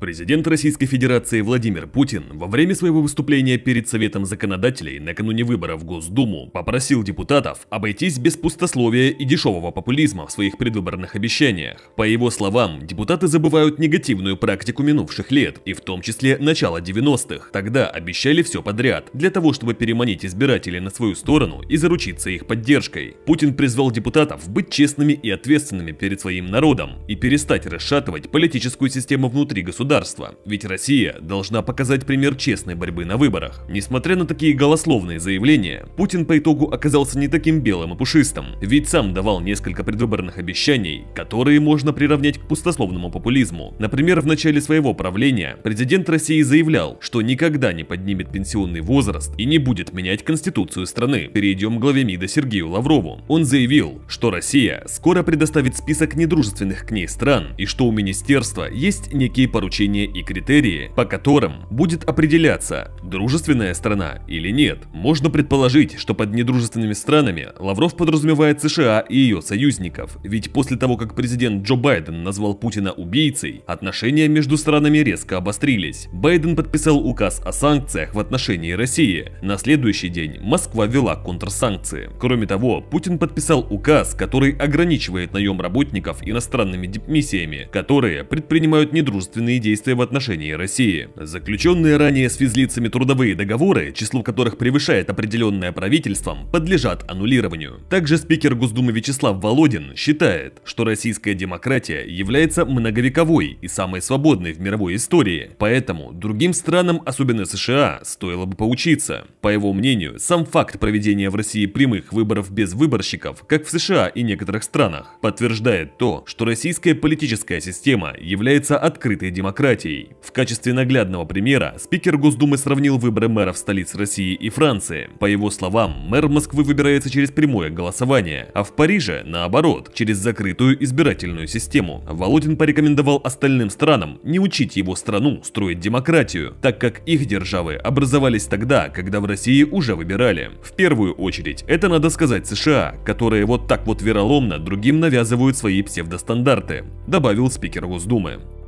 Президент Российской Федерации Владимир Путин во время своего выступления перед Советом законодателей накануне выборов в Госдуму попросил депутатов обойтись без пустословия и дешевого популизма в своих предвыборных обещаниях. По его словам, депутаты забывают негативную практику минувших лет, и в том числе начала 90-х. Тогда обещали все подряд, для того чтобы переманить избирателей на свою сторону и заручиться их поддержкой. Путин призвал депутатов быть честными и ответственными перед своим народом и перестать расшатывать политическую систему внутри государства государства, ведь Россия должна показать пример честной борьбы на выборах. Несмотря на такие голословные заявления, Путин по итогу оказался не таким белым и пушистым, ведь сам давал несколько предвыборных обещаний, которые можно приравнять к пустословному популизму. Например, в начале своего правления президент России заявлял, что никогда не поднимет пенсионный возраст и не будет менять конституцию страны. Перейдем к главе МИДа Сергею Лаврову. Он заявил, что Россия скоро предоставит список недружественных к ней стран и что у министерства есть некие поручения значения и критерии, по которым будет определяться, дружественная страна или нет. Можно предположить, что под недружественными странами Лавров подразумевает США и ее союзников, ведь после того, как президент Джо Байден назвал Путина убийцей, отношения между странами резко обострились. Байден подписал указ о санкциях в отношении России. На следующий день Москва ввела контрсанкции. Кроме того, Путин подписал указ, который ограничивает наем работников иностранными депмиссиями, которые предпринимают недружественные действия действия в отношении России. Заключенные ранее с физлицами трудовые договоры, число которых превышает определенное правительством, подлежат аннулированию. Также спикер Госдумы Вячеслав Володин считает, что российская демократия является многовековой и самой свободной в мировой истории, поэтому другим странам, особенно США, стоило бы поучиться. По его мнению, сам факт проведения в России прямых выборов без выборщиков, как в США и некоторых странах, подтверждает то, что российская политическая система является открытой демократией демократией. В качестве наглядного примера спикер Госдумы сравнил выборы мэров столиц России и Франции. По его словам, мэр Москвы выбирается через прямое голосование, а в Париже, наоборот, через закрытую избирательную систему. Володин порекомендовал остальным странам не учить его страну строить демократию, так как их державы образовались тогда, когда в России уже выбирали. В первую очередь, это надо сказать США, которые вот так вот вероломно другим навязывают свои псевдостандарты, добавил спикер Госдумы.